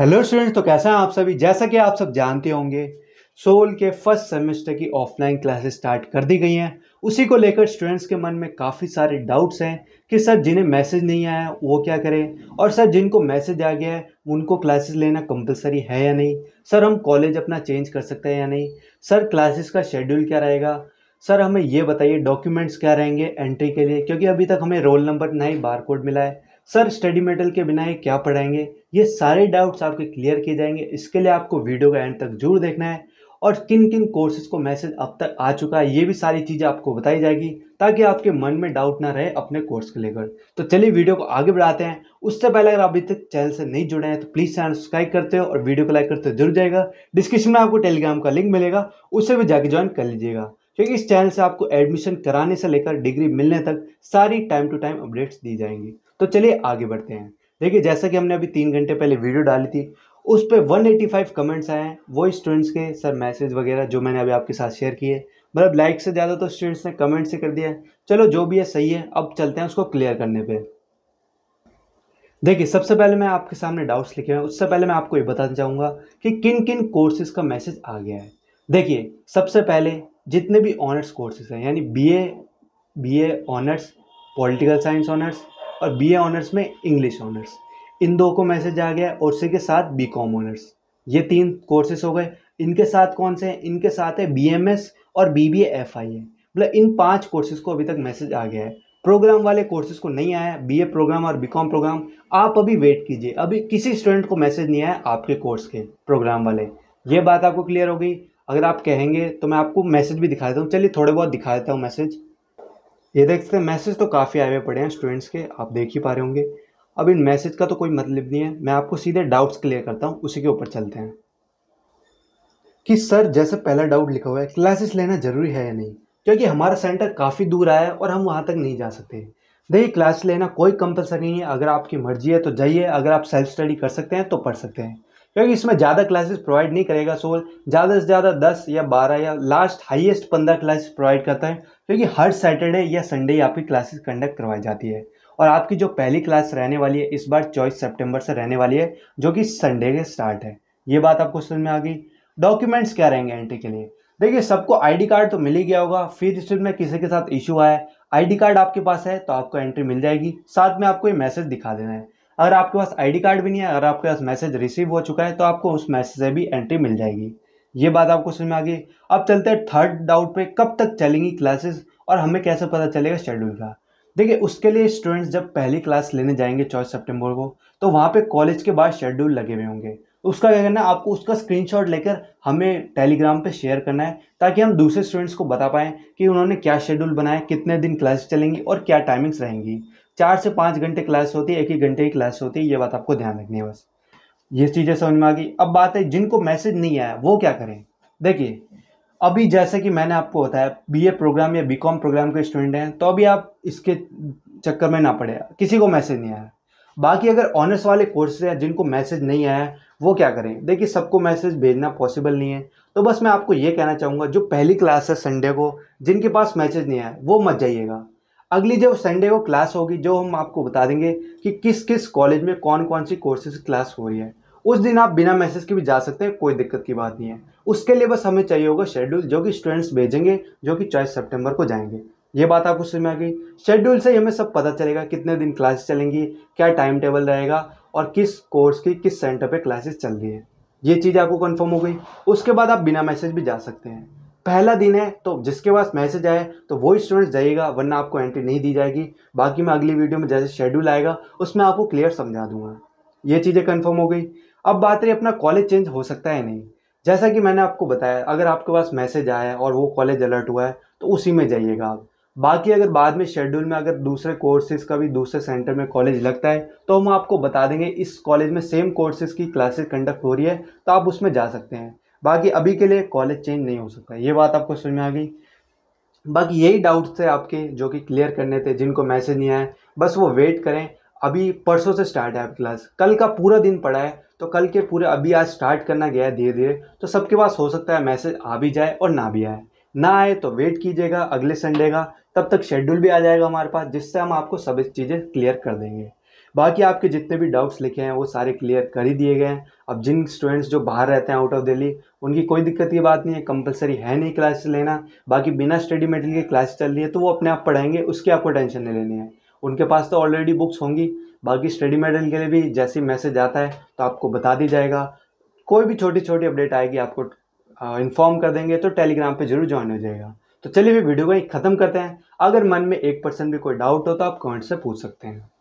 hello students तो कैसे हैं आप सभी जैसा कि आप सब जानते होंगे सोल के फर्स्ट सेमेस्टर की ऑफलाइन क्लासेस स्टार्ट कर दी गई हैं उसी को लेकर स्टूडेंट्स के मन में काफ़ी सारे डाउट्स हैं कि सर जिन्हें मैसेज नहीं आया वो क्या करें और सर जिनको मैसेज आ गया है उनको क्लासेस लेना कंपलसरी है या नहीं सर हम कॉलेज अपना चेंज कर सकते हैं या नहीं सर क्लासेस का शेड्यूल क्या रहेगा सर हमें ये बताइए डॉक्यूमेंट्स क्या रहेंगे एंट्री के लिए क्योंकि अभी तक हमें रोल नंबर ना ही बार कोड मिला है सर स्टडी मेटल के बिना ये क्या पढ़ाएंगे ये सारे डाउट्स आपके क्लियर किए जाएंगे इसके लिए आपको वीडियो का एंड तक जरूर देखना है और किन किन कोर्सेज को मैसेज अब तक आ चुका है ये भी सारी चीज़ें आपको बताई जाएगी ताकि आपके मन में डाउट ना रहे अपने कोर्स को लेकर तो चलिए वीडियो को आगे बढ़ाते हैं उससे पहले अगर आप अभी तक चैनल से नहीं जुड़े हैं तो प्लीज़ चैनल सब्सक्राइब करते हो और वीडियो को लाइक करते हो जरूर जाएगा डिस्क्रिप्शन में आपको टेलीग्राम का लिंक मिलेगा उसे भी जाके ज्वाइन कर लीजिएगा क्योंकि इस चैनल से आपको एडमिशन कराने से लेकर डिग्री मिलने तक सारी टाइम टू टाइम अपडेट्स दी जाएंगी तो चलिए आगे बढ़ते हैं देखिए जैसा कि हमने अभी तीन घंटे पहले वीडियो डाली थी उस पर वन कमेंट्स आए हैं वो स्टूडेंट्स के सर मैसेज वगैरह जो मैंने अभी आपके साथ शेयर किए मतलब लाइक से ज़्यादा तो स्टूडेंट्स ने कमेंट से कर दिया है चलो जो भी है सही है अब चलते हैं उसको क्लियर करने पे देखिए सबसे पहले मैं आपके सामने डाउट्स लिखे हैं उससे पहले मैं आपको ये बताना चाहूँगा कि किन किन कोर्सेज का मैसेज आ गया है देखिए सबसे पहले जितने भी ऑनर्स कोर्सेज हैं यानी B A B honours political science honours और बी ऑनर्स में इंग्लिश ऑनर्स इन दो को मैसेज आ गया और उसी के साथ बी कॉम ऑनर्स ये तीन कोर्सेज हो गए इनके साथ कौन से हैं इनके साथ है बी एम एस और बी बी एफ आई है मतलब इन पांच कोर्सेज को अभी तक मैसेज आ गया है प्रोग्राम वाले कोर्सेज को नहीं आया बी ए प्रोग्राम और बी कॉम प्रोग्राम आप अभी वेट कीजिए अभी किसी स्टूडेंट को मैसेज नहीं आया आपके कोर्स के प्रोग्राम वाले ये बात आपको क्लियर होगी अगर आप कहेंगे तो मैं आपको मैसेज भी दिखा देता हूँ चलिए थोड़े बहुत दिखा देता हूँ मैसेज ये देख सकते हैं मैसेज तो काफ़ी आए हुए पड़े हैं स्टूडेंट्स के आप देख ही पा रहे होंगे अब इन मैसेज का तो कोई मतलब नहीं है मैं आपको सीधे डाउट्स क्लियर करता हूँ उसी के ऊपर चलते हैं कि सर जैसे पहला डाउट लिखा हुआ है क्लासेस लेना ज़रूरी है या नहीं क्योंकि हमारा सेंटर काफ़ी दूर आया है और हम वहाँ तक नहीं जा सकते देखिए क्लास लेना कोई कंपलसरी नहीं है अगर आपकी मर्जी है तो जाइए अगर आप सेल्फ स्टडी कर सकते हैं तो पढ़ सकते हैं क्योंकि इसमें ज़्यादा क्लासेस प्रोवाइड नहीं करेगा सोल ज़्यादा से ज़्यादा दस या बारह या लास्ट हाईएस्ट पंद्रह क्लासेस प्रोवाइड करता है क्योंकि हर सैटरडे या संडे आपकी क्लासेस कंडक्ट करवाई जाती है और आपकी जो पहली क्लास रहने वाली है इस बार चौबीस सेप्टेम्बर से रहने वाली है जो कि संडे के स्टार्ट है ये बात आपको समझ में आ गई डॉक्यूमेंट्स क्या रहेंगे एंट्री के लिए देखिए सबको आईडी कार्ड तो मिल ही गया होगा फिर स्टेट में किसी के साथ इशू आया आईडी कार्ड आपके पास है तो आपको एंट्री मिल जाएगी साथ में आपको ये मैसेज दिखा देना है अगर आपके पास आईडी कार्ड भी नहीं है अगर आपके पास मैसेज रिसीव हो चुका है तो आपको उस मैसेज से भी एंट्री मिल जाएगी ये बात आपको समझ में आ गई अब चलते हैं थर्ड डाउट पे कब तक चलेंगी क्लासेस और हमें कैसे पता चलेगा शेड्यूल का देखिए उसके लिए स्टूडेंट्स जब पहली क्लास लेने जाएंगे चौबीस सेप्टेम्बर को तो वहाँ पर कॉलेज के बाद शेड्यूल लगे हुए होंगे उसका क्या करना है आपको उसका स्क्रीनशॉट लेकर हमें टेलीग्राम पे शेयर करना है ताकि हम दूसरे स्टूडेंट्स को बता पाएँ कि उन्होंने क्या शेड्यूल बनाया कितने दिन क्लासेस चलेंगी और क्या टाइमिंग्स रहेंगी चार से पाँच घंटे क्लास होती है एक ही घंटे की क्लास होती है ये बात आपको ध्यान रखनी है बस ये चीज़ें समझ में आ गई अब बात है जिनको मैसेज नहीं आया वो क्या करें देखिए अभी जैसे कि मैंने आपको बताया बीए प्रोग्राम या बीकॉम प्रोग्राम के स्टूडेंट हैं तो अभी आप इसके चक्कर में ना पड़े किसी को मैसेज नहीं आया बाकी अगर ऑनर्स वाले कोर्सेज हैं जिनको मैसेज नहीं आया वो क्या करें देखिए सबको मैसेज भेजना पॉसिबल नहीं है तो बस मैं आपको ये कहना चाहूँगा जो पहली क्लास है संडे को जिनके पास मैसेज नहीं आया वो मत जाइएगा अगली जब संडे को क्लास होगी जो हम आपको बता देंगे कि किस किस कॉलेज में कौन कौन सी कोर्सेज क्लास हो रही है उस दिन आप बिना मैसेज के भी जा सकते हैं कोई दिक्कत की बात नहीं है उसके लिए बस हमें चाहिए होगा शेड्यूल जो कि स्टूडेंट्स भेजेंगे जो कि चौबीस सितंबर को जाएंगे ये बात आपको समझ में आ गई शेड्यूल से ही हमें सब पता चलेगा कितने दिन क्लासेस चलेंगी क्या टाइम टेबल रहेगा और किस कोर्स की किस सेंटर पर क्लासेस चल रही है ये चीज़ आपको कन्फर्म हो गई उसके बाद आप बिना मैसेज भी जा सकते हैं पहला दिन है तो जिसके पास मैसेज आए तो वो स्टूडेंट्स जाइएगा वरना आपको एंट्री नहीं दी जाएगी बाकी मैं अगली वीडियो में जैसे शेड्यूल आएगा उसमें आपको क्लियर समझा दूंगा ये चीज़ें कन्फर्म हो गई अब बात रही अपना कॉलेज चेंज हो सकता है नहीं जैसा कि मैंने आपको बताया अगर आपके पास मैसेज आया है और वो कॉलेज अलर्ट हुआ है तो उसी में जाइएगा आप बाकी अगर बाद में शेड्यूल में अगर दूसरे कोर्सेज का भी दूसरे सेंटर में कॉलेज लगता है तो हम आपको बता देंगे इस कॉलेज में सेम कोर्सेज की क्लासेस कंडक्ट हो रही है तो आप उसमें जा सकते हैं बाकी अभी के लिए कॉलेज चेंज नहीं हो सकता ये बात आपको समझ में आ गई बाकी यही डाउट थे आपके जो कि क्लियर करने थे जिनको मैसेज नहीं आया बस वो वेट करें अभी परसों से स्टार्ट है आपकी क्लास कल का पूरा दिन पड़ा है तो कल के पूरे अभी आज स्टार्ट करना गया है धीरे धीरे तो सबके पास हो सकता है मैसेज आ भी जाए और ना भी आए ना आए तो वेट कीजिएगा अगले संडे का तब तक शेड्यूल भी आ जाएगा हमारे पास जिससे हम आपको सभी चीज़ें क्लियर कर देंगे बाकी आपके जितने भी डाउट्स लिखे हैं वो सारे क्लियर कर ही दिए गए हैं अब जिन स्टूडेंट्स जो बाहर रहते हैं आउट ऑफ दिल्ली उनकी कोई दिक्कत की बात नहीं है कंपलसरी है नहीं क्लासेस लेना बाकी बिना स्टडी मटेरियल के क्लास चल रही है तो वो अपने आप पढ़ाएंगे उसकी आपको टेंशन नहीं लेनी है उनके पास तो ऑलरेडी बुक्स होंगी बाकी स्टडी मटेरियल के लिए भी जैसे मैसेज आता है तो आपको बता दी जाएगा कोई भी छोटी छोटी अपडेट आएगी आपको इन्फॉर्म कर देंगे तो टेलीग्राम पर जरूर ज्वाइन हो जाएगा तो चलिए भी वीडियो को ही ख़त्म करते हैं अगर मन में एक परसेंट भी कोई डाउट हो तो आप कमेंट से पूछ सकते हैं